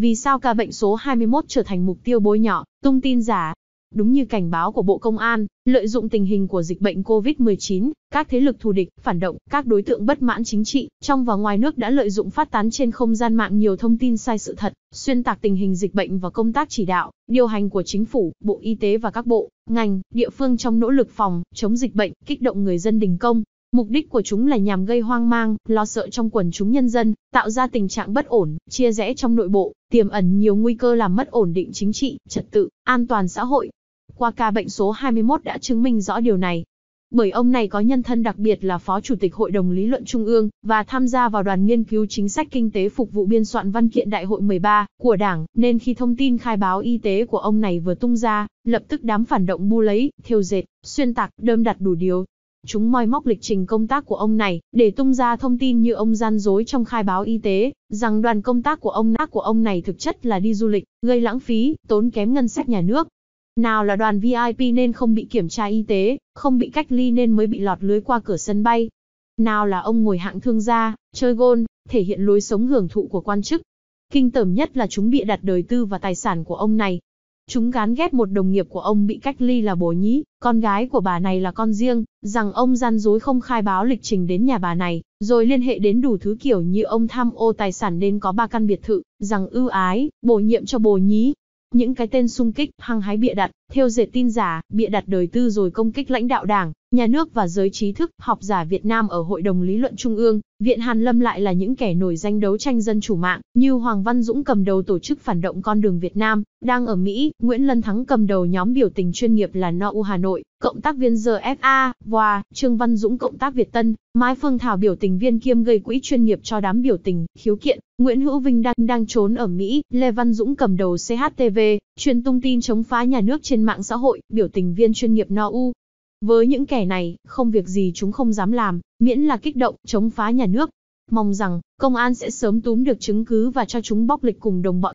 Vì sao ca bệnh số 21 trở thành mục tiêu bôi nhọ, tung tin giả? Đúng như cảnh báo của Bộ Công an, lợi dụng tình hình của dịch bệnh COVID-19, các thế lực thù địch, phản động, các đối tượng bất mãn chính trị, trong và ngoài nước đã lợi dụng phát tán trên không gian mạng nhiều thông tin sai sự thật, xuyên tạc tình hình dịch bệnh và công tác chỉ đạo, điều hành của chính phủ, Bộ Y tế và các bộ, ngành, địa phương trong nỗ lực phòng, chống dịch bệnh, kích động người dân đình công, Mục đích của chúng là nhằm gây hoang mang, lo sợ trong quần chúng nhân dân, tạo ra tình trạng bất ổn, chia rẽ trong nội bộ, tiềm ẩn nhiều nguy cơ làm mất ổn định chính trị, trật tự, an toàn xã hội. Qua ca bệnh số 21 đã chứng minh rõ điều này. Bởi ông này có nhân thân đặc biệt là Phó Chủ tịch Hội đồng Lý luận Trung ương, và tham gia vào đoàn nghiên cứu chính sách kinh tế phục vụ biên soạn văn kiện Đại hội 13 của Đảng, nên khi thông tin khai báo y tế của ông này vừa tung ra, lập tức đám phản động bu lấy, thiêu dệt, xuyên tạc, đơm đặt đủ điều, Chúng moi móc lịch trình công tác của ông này, để tung ra thông tin như ông gian dối trong khai báo y tế, rằng đoàn công tác của ông nát của ông này thực chất là đi du lịch, gây lãng phí, tốn kém ngân sách nhà nước. Nào là đoàn VIP nên không bị kiểm tra y tế, không bị cách ly nên mới bị lọt lưới qua cửa sân bay. Nào là ông ngồi hạng thương gia, chơi gôn, thể hiện lối sống hưởng thụ của quan chức. Kinh tởm nhất là chúng bị đặt đời tư và tài sản của ông này, Chúng gán ghép một đồng nghiệp của ông bị cách ly là bồ nhí, con gái của bà này là con riêng, rằng ông gian dối không khai báo lịch trình đến nhà bà này, rồi liên hệ đến đủ thứ kiểu như ông tham ô tài sản nên có ba căn biệt thự, rằng ưu ái, bổ nhiệm cho bồ nhí. Những cái tên sung kích, hăng hái bịa đặt, theo dệt tin giả, bịa đặt đời tư rồi công kích lãnh đạo đảng, Nhà nước và giới trí thức, học giả Việt Nam ở Hội đồng Lý luận Trung ương, Viện Hàn Lâm lại là những kẻ nổi danh đấu tranh dân chủ mạng, như Hoàng Văn Dũng cầm đầu tổ chức phản động con đường Việt Nam, đang ở Mỹ, Nguyễn Lân Thắng cầm đầu nhóm biểu tình chuyên nghiệp là No U Hà Nội, cộng tác viên GFA, và Trương Văn Dũng cộng tác Việt Tân, Mai Phương Thảo biểu tình viên kiêm gây quỹ chuyên nghiệp cho đám biểu tình, khiếu kiện, Nguyễn Hữu Vinh đang đang trốn ở Mỹ, Lê Văn Dũng cầm đầu CHTV, truyền tung tin chống phá nhà nước trên mạng xã hội, biểu tình viên chuyên nghiệp No U, với những kẻ này, không việc gì chúng không dám làm, miễn là kích động, chống phá nhà nước. Mong rằng, công an sẽ sớm túm được chứng cứ và cho chúng bóc lịch cùng đồng bọn.